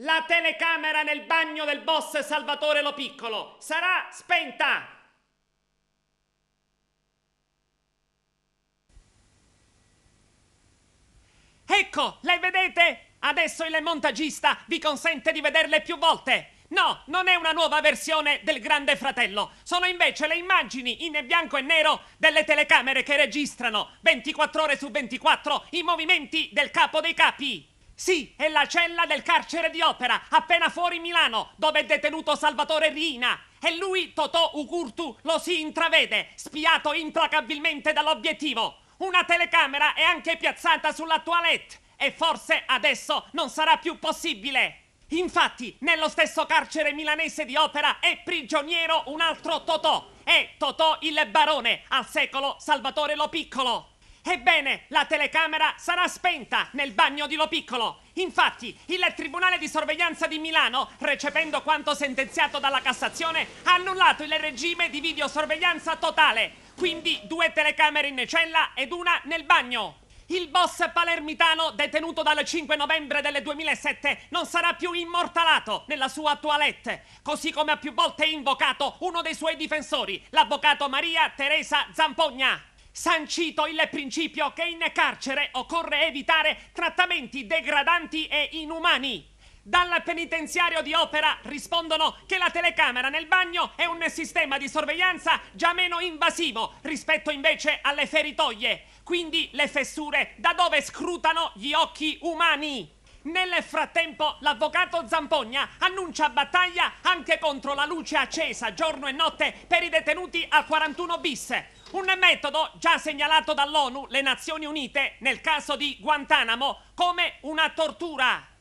La telecamera nel bagno del boss Salvatore Lo Piccolo sarà spenta! Ecco, le vedete? Adesso il montagista vi consente di vederle più volte. No, non è una nuova versione del Grande Fratello, sono invece le immagini in bianco e nero delle telecamere che registrano 24 ore su 24 i movimenti del capo dei capi. Sì, è la cella del carcere di Opera, appena fuori Milano, dove è detenuto Salvatore Rina. E lui, Totò Ugurtu, lo si intravede, spiato implacabilmente dall'obiettivo. Una telecamera è anche piazzata sulla toilette e forse adesso non sarà più possibile. Infatti, nello stesso carcere milanese di Opera è prigioniero un altro Totò. È Totò il Barone, al secolo Salvatore lo Piccolo. Ebbene, la telecamera sarà spenta nel bagno di Lo Piccolo. Infatti, il Tribunale di Sorveglianza di Milano, recependo quanto sentenziato dalla Cassazione, ha annullato il regime di videosorveglianza totale. Quindi due telecamere in cella ed una nel bagno. Il boss palermitano, detenuto dal 5 novembre del 2007, non sarà più immortalato nella sua toilette, così come ha più volte invocato uno dei suoi difensori, l'avvocato Maria Teresa Zampogna sancito il principio che in carcere occorre evitare trattamenti degradanti e inumani. Dal penitenziario di Opera rispondono che la telecamera nel bagno è un sistema di sorveglianza già meno invasivo rispetto invece alle feritoie, quindi le fessure da dove scrutano gli occhi umani. Nel frattempo l'avvocato Zampogna annuncia battaglia anche contro la luce accesa giorno e notte per i detenuti a 41 bis un metodo già segnalato dall'ONU, le Nazioni Unite, nel caso di Guantanamo, come una tortura.